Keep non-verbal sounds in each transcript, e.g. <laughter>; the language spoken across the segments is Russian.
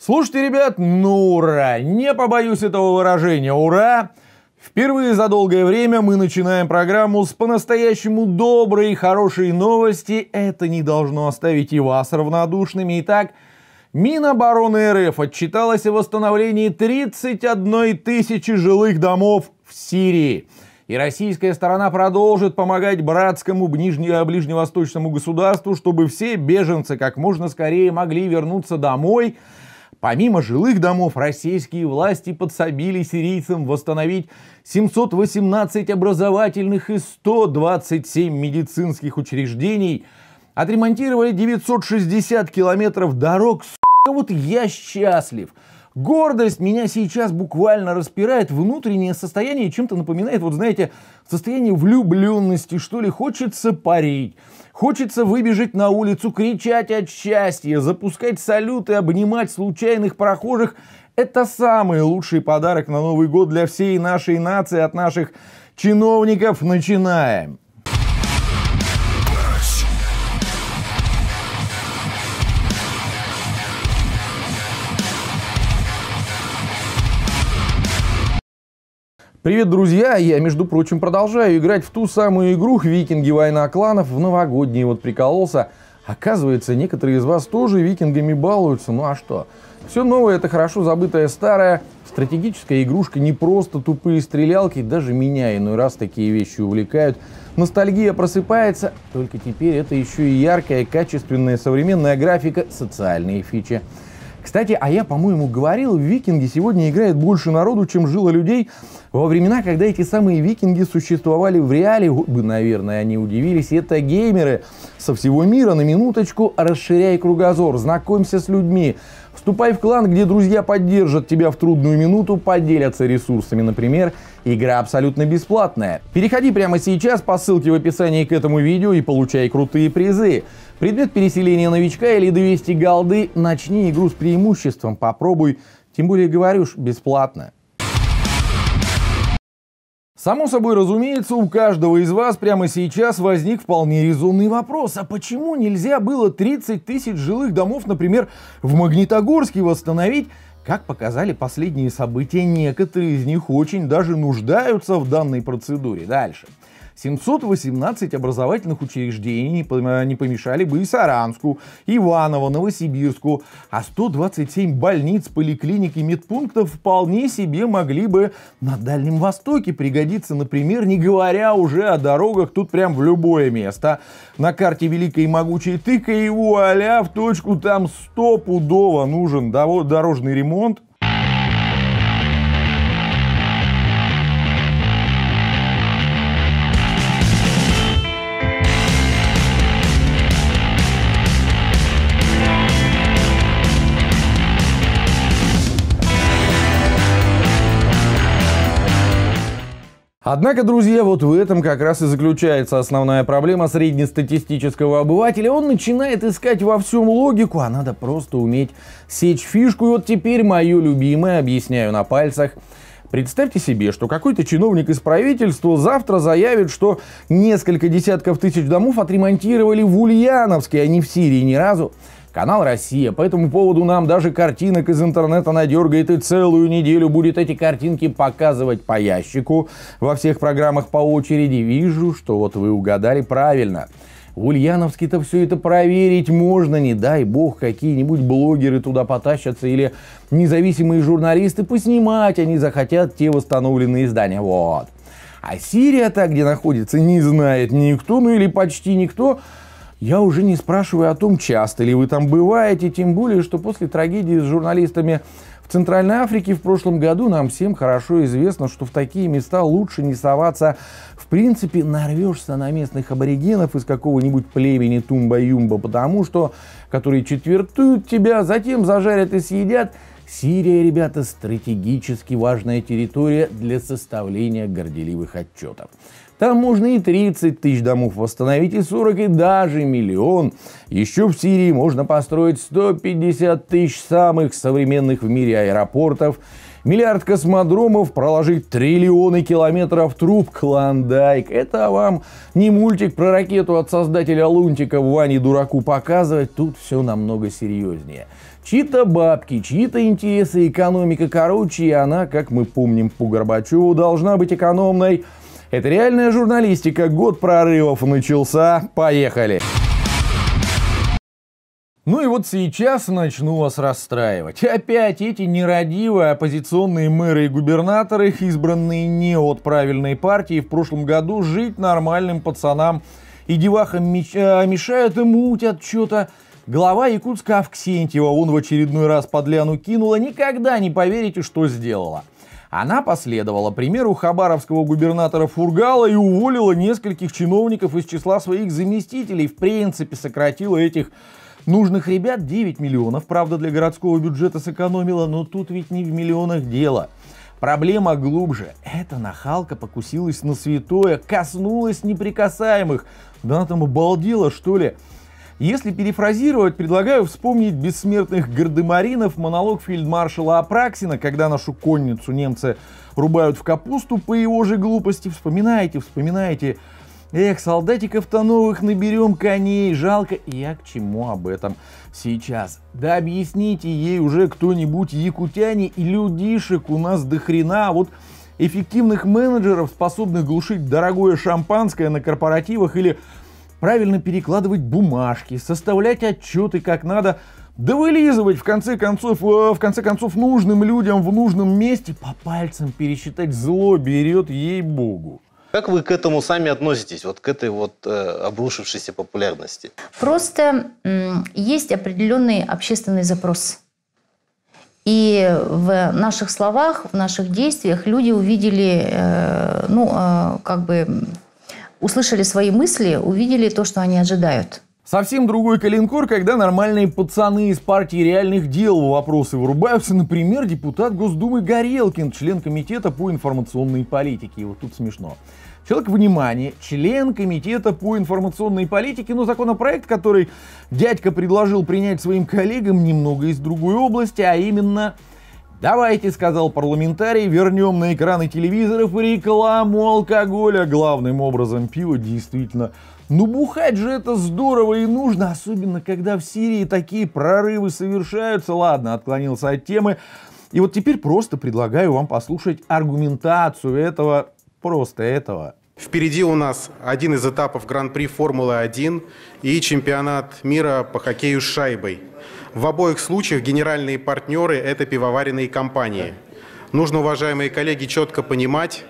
Слушайте, ребят, ну ура! Не побоюсь этого выражения, ура! Впервые за долгое время мы начинаем программу с по-настоящему доброй и хорошей новости. Это не должно оставить и вас равнодушными. Итак, Минобороны РФ отчиталась о восстановлении 31 тысячи жилых домов в Сирии. И российская сторона продолжит помогать братскому ближне... Э, ближневосточному государству, чтобы все беженцы как можно скорее могли вернуться домой Помимо жилых домов, российские власти подсобили сирийцам восстановить 718 образовательных и 127 медицинских учреждений, отремонтировали 960 километров дорог. Сука, вот я счастлив. Гордость меня сейчас буквально распирает. Внутреннее состояние чем-то напоминает, вот знаете, состояние влюбленности, что ли, хочется парить. Хочется выбежать на улицу, кричать от счастья, запускать салюты, обнимать случайных прохожих. Это самый лучший подарок на Новый год для всей нашей нации от наших чиновников. Начинаем! Привет, друзья! Я, между прочим, продолжаю играть в ту самую игру «Викинги. Война кланов» в новогодний вот прикололся. Оказывается, некоторые из вас тоже викингами балуются. Ну а что? Все новое – это хорошо забытое старое. Стратегическая игрушка не просто тупые стрелялки, даже меня иной раз такие вещи увлекают. Ностальгия просыпается, только теперь это еще и яркая, качественная, современная графика, социальные фичи. Кстати, а я, по-моему, говорил, викинги сегодня играют больше народу, чем жило людей во времена, когда эти самые викинги существовали в реале, бы, наверное, они удивились, это геймеры со всего мира. На минуточку расширяй кругозор, знакомься с людьми, вступай в клан, где друзья поддержат тебя в трудную минуту, поделятся ресурсами, например, игра абсолютно бесплатная. Переходи прямо сейчас по ссылке в описании к этому видео и получай крутые призы. Предмет переселения новичка или 200 голды, начни игру с преимуществом, попробуй, тем более говорю, бесплатно. Само собой разумеется, у каждого из вас прямо сейчас возник вполне резонный вопрос, а почему нельзя было 30 тысяч жилых домов, например, в Магнитогорске восстановить, как показали последние события, некоторые из них очень даже нуждаются в данной процедуре. Дальше. 718 образовательных учреждений э, не помешали бы и Саранску, Иваново, Новосибирску, а 127 больниц, поликлиник и медпунктов вполне себе могли бы на Дальнем Востоке пригодиться, например, не говоря уже о дорогах тут прям в любое место. На карте великой и могучей тыка и вуаля, в точку там стопудово нужен дорожный ремонт, Однако, друзья, вот в этом как раз и заключается основная проблема среднестатистического обывателя. Он начинает искать во всем логику, а надо просто уметь сечь фишку. И вот теперь мое любимое, объясняю на пальцах, Представьте себе, что какой-то чиновник из правительства завтра заявит, что несколько десятков тысяч домов отремонтировали в Ульяновске, а не в Сирии ни разу. Канал «Россия» по этому поводу нам даже картинок из интернета надергает и целую неделю будет эти картинки показывать по ящику во всех программах по очереди. Вижу, что вот вы угадали правильно. В Ульяновске-то все это проверить можно, не дай бог, какие-нибудь блогеры туда потащатся или независимые журналисты поснимать, они захотят те восстановленные здания Вот. А Сирия-то, где находится, не знает никто, ну или почти никто, я уже не спрашиваю о том, часто ли вы там бываете, тем более, что после трагедии с журналистами в Центральной Африке в прошлом году нам всем хорошо известно, что в такие места лучше не соваться. В принципе, нарвешься на местных аборигенов из какого-нибудь племени Тумба-Юмба, потому что, которые четвертуют тебя, затем зажарят и съедят. Сирия, ребята, стратегически важная территория для составления горделивых отчетов. Там можно и 30 тысяч домов восстановить, и 40, и даже миллион. Еще в Сирии можно построить 150 тысяч самых современных в мире аэропортов, миллиард космодромов, проложить триллионы километров труб Клондайк. Это вам не мультик про ракету от создателя Лунтика Ване Дураку показывать, тут все намного серьезнее. Чьи-то бабки, чьи-то интересы, экономика короче, и она, как мы помним по Горбачеву, должна быть экономной – это реальная журналистика. Год прорывов начался. Поехали! Ну и вот сейчас начну вас расстраивать. Опять эти нерадивые оппозиционные мэры и губернаторы, избранные не от правильной партии, в прошлом году жить нормальным пацанам и девахам э, мешают и мутят что-то. Глава Якутска Авксентьева, он в очередной раз подляну кинула, никогда не поверите, что сделала. Она последовала примеру хабаровского губернатора Фургала и уволила нескольких чиновников из числа своих заместителей, в принципе сократила этих Нужных ребят 9 миллионов, правда, для городского бюджета сэкономила, но тут ведь не в миллионах дело. Проблема глубже. Эта нахалка покусилась на святое, коснулась неприкасаемых. Да она там обалдела, что ли? Если перефразировать, предлагаю вспомнить бессмертных гардемаринов монолог фельдмаршала Апраксина, когда нашу конницу немцы рубают в капусту по его же глупости. Вспоминайте, вспоминайте. Эх, солдатиков-то новых наберем коней, жалко. Я к чему об этом сейчас? Да объясните ей уже кто-нибудь якутяне и людишек у нас до хрена. Вот эффективных менеджеров, способных глушить дорогое шампанское на корпоративах или правильно перекладывать бумажки, составлять отчеты как надо, да вылизывать в конце концов, э, в конце концов нужным людям в нужном месте по пальцам пересчитать зло берет ей-богу. Как вы к этому сами относитесь, вот к этой вот э, обрушившейся популярности? Просто есть определенный общественный запрос. И в наших словах, в наших действиях люди увидели, э, ну, э, как бы услышали свои мысли, увидели то, что они ожидают. Совсем другой калинкор, когда нормальные пацаны из партии реальных дел в вопросы вырубаются. Например, депутат Госдумы Горелкин, член комитета по информационной политике. И вот тут смешно. Человек, внимание, член комитета по информационной политике, но законопроект, который дядька предложил принять своим коллегам, немного из другой области, а именно Давайте, сказал парламентарий, вернем на экраны телевизоров рекламу алкоголя, главным образом пива, действительно. Ну бухать же это здорово и нужно, особенно когда в Сирии такие прорывы совершаются. Ладно, отклонился от темы. И вот теперь просто предлагаю вам послушать аргументацию этого, просто этого Впереди у нас один из этапов Гран-при Формулы-1 и чемпионат мира по хоккею с шайбой. В обоих случаях генеральные партнеры – это пивоваренные компании. Нужно, уважаемые коллеги, четко понимать,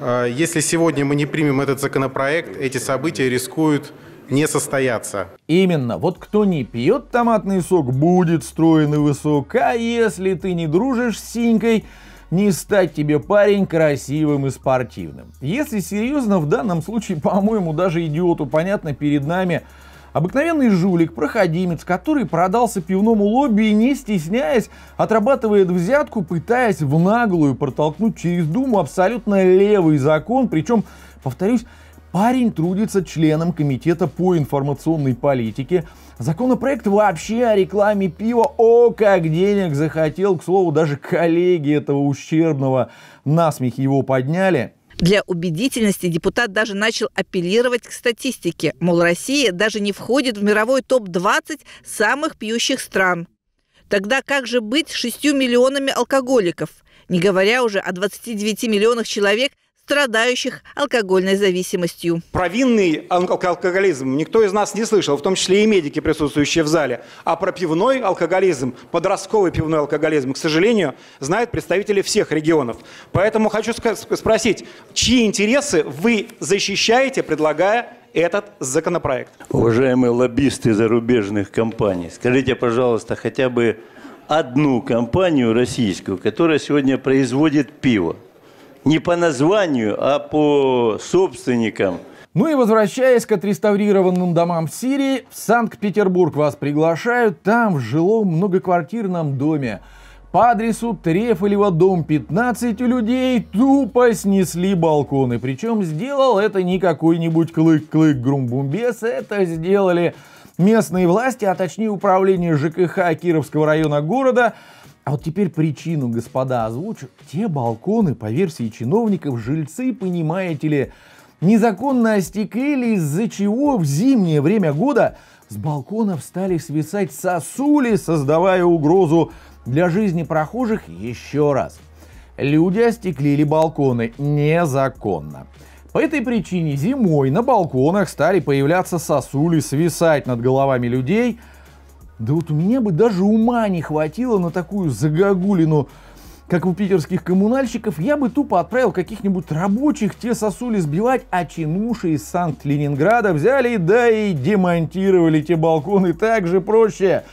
э, если сегодня мы не примем этот законопроект, эти события рискуют не состояться. Именно. Вот кто не пьет томатный сок, будет стройный высок. А если ты не дружишь с синькой, не стать тебе парень красивым и спортивным. Если серьезно, в данном случае, <laughs> по-моему, даже идиоту понятно перед нами, Обыкновенный жулик, проходимец, который продался пивному лобби и, не стесняясь, отрабатывает взятку, пытаясь в наглую протолкнуть через Думу абсолютно левый закон. Причем, повторюсь, парень трудится членом Комитета по информационной политике. Законопроект вообще о рекламе пива, о, как денег захотел, к слову, даже коллеги этого ущербного насмех его подняли – для убедительности депутат даже начал апеллировать к статистике. Мол, Россия даже не входит в мировой топ-20 самых пьющих стран. Тогда как же быть 6 миллионами алкоголиков? Не говоря уже о 29 миллионах человек, страдающих алкогольной зависимостью. Про винный алкоголизм никто из нас не слышал, в том числе и медики, присутствующие в зале. А про пивной алкоголизм, подростковый пивной алкоголизм, к сожалению, знают представители всех регионов. Поэтому хочу спросить, чьи интересы вы защищаете, предлагая этот законопроект? Уважаемые лоббисты зарубежных компаний, скажите, пожалуйста, хотя бы одну компанию российскую, которая сегодня производит пиво. Не по названию, а по собственникам. Ну и возвращаясь к отреставрированным домам в Сирии, в Санкт-Петербург вас приглашают. Там в жилом многоквартирном доме по адресу Трефалева, дом 15 у людей тупо снесли балконы. Причем сделал это не какой-нибудь клык-клык грумбумбес, это сделали местные власти, а точнее управление ЖКХ Кировского района города – а вот теперь причину, господа, озвучу. Те балконы, по версии чиновников, жильцы, понимаете ли, незаконно остекли, из-за чего в зимнее время года с балконов стали свисать сосули, создавая угрозу для жизни прохожих еще раз. Люди остеклили балконы незаконно. По этой причине зимой на балконах стали появляться сосули, свисать над головами людей – да вот у меня бы даже ума не хватило на такую загогулину, как у питерских коммунальщиков, я бы тупо отправил каких-нибудь рабочих, те сосули сбивать, а чинуши из Санкт-Ленинграда взяли, да и демонтировали те балконы так же проще.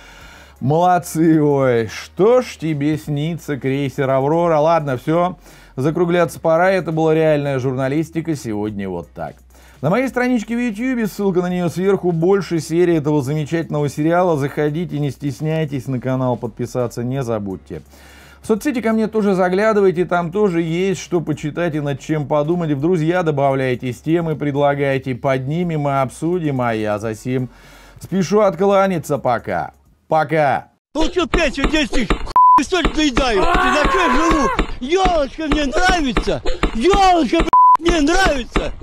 Молодцы, ой, что ж тебе снится крейсер «Аврора». Ладно, все, закругляться пора, это была реальная журналистика, сегодня вот так. На моей страничке в YouTube, ссылка на нее сверху, больше серии этого замечательного сериала. Заходите, не стесняйтесь, на канал подписаться не забудьте. В соцсети ко мне тоже заглядывайте, там тоже есть что почитать и над чем подумать. В друзья добавляйте темы, предлагайте, поднимем и обсудим, а я за сим спешу откланяться пока. Пока! Получил пенсию 10 тысяч, столько доедаю, на живу? Елочка мне нравится, елочка, мне нравится!